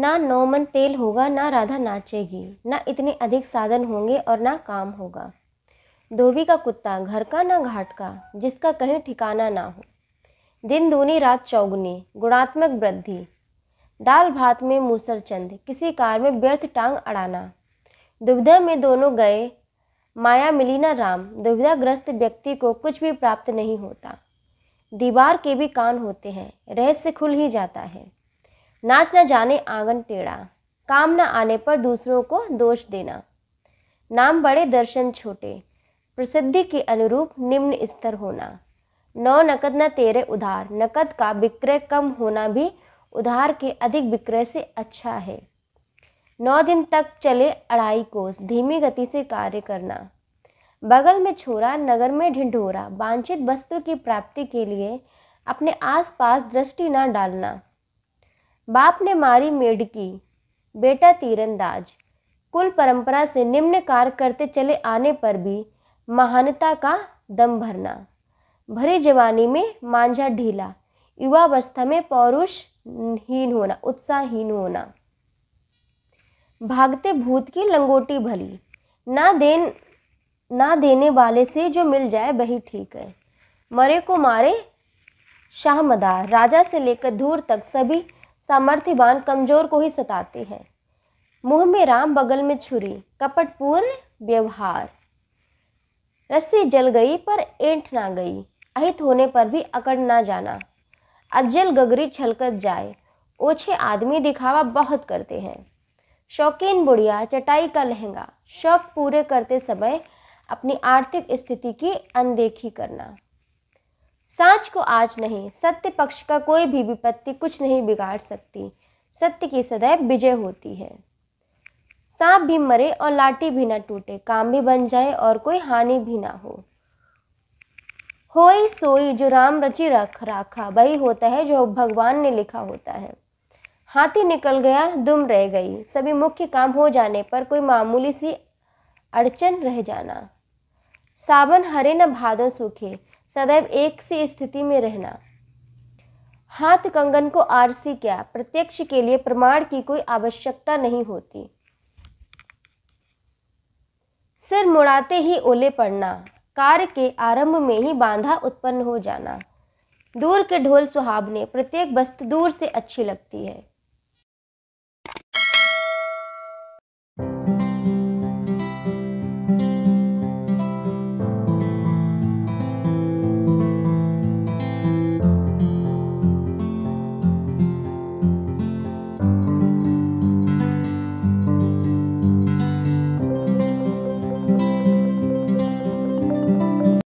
ना नौमन तेल होगा ना राधा नाचेगी ना इतने अधिक साधन होंगे और ना काम होगा धोबी का कुत्ता घर का ना घाट का जिसका कहीं ठिकाना ना हो दिन दूनी रात चौगुनी गुणात्मक वृद्धि दाल भात में मूसर चंद किसी कार में व्यर्थ टांग अड़ाना दुविधा में दोनों गए माया मिली ना राम दुविधाग्रस्त व्यक्ति को कुछ भी प्राप्त नहीं होता दीवार के भी कान होते हैं रहस्य खुल ही जाता है नाच न जाने आंगन टेढ़ा काम न आने पर दूसरों को दोष देना नाम बड़े दर्शन छोटे प्रसिद्धि के अनुरूप निम्न स्तर होना नौ नकद न तेरे उधार नकद का विक्रय कम होना भी उधार के अधिक विक्रय से अच्छा है नौ दिन तक चले अढ़ाई कोस धीमी गति से कार्य करना बगल में छोरा नगर में ढिंढोरा वांछित वस्तु की प्राप्ति के लिए अपने आसपास दृष्टि न डालना बाप ने मारी मेढकी बेटा तीरंदाज कुल परंपरा से निम्न कार्य करते चले आने पर भी महानता का दम भरना भरी जवानी में मांझा ढीला युवावस्था में पौरुष हीन होना उत्साहहीन होना भागते भूत की लंगोटी भली ना देन ना देने वाले से जो मिल जाए वही ठीक है मरे को मारे शाह मदार राजा से लेकर दूर तक सभी सामर्थ्यवान कमजोर को ही सताती है मुंह में राम बगल में छुरी कपटपूर्ण व्यवहार रस्सी जल गई पर एंठ ना गई अहित होने पर भी अकड़ ना जाना अज्जल गगरी छलकत जाए ओछे आदमी दिखावा बहुत करते हैं शौकीन बुढ़िया चटाई का लहंगा शौक पूरे करते समय अपनी आर्थिक स्थिति की अनदेखी करना सांच को आज नहीं सत्य पक्ष का कोई भी विपत्ति कुछ नहीं बिगाड़ सकती सत्य की सदैव विजय होती है सांप भी मरे और लाठी भी ना टूटे काम भी बन जाए और कोई हानि भी ना हो होई सोई जो राम रची रख राखा वही होता है जो भगवान ने लिखा होता है हाथी निकल गया दुम रह गई सभी मुख्य काम हो जाने पर कोई मामूली सी अड़चन रह जाना सावन हरे न भादो सूखे सदैव एक सी स्थिति में रहना हाथ कंगन को आरसी क्या प्रत्यक्ष के लिए प्रमाण की कोई आवश्यकता नहीं होती सिर मुड़ाते ही ओले पड़ना कार्य के आरंभ में ही बांधा उत्पन्न हो जाना दूर के ढोल सुहावने प्रत्येक वस्तु दूर से अच्छी लगती है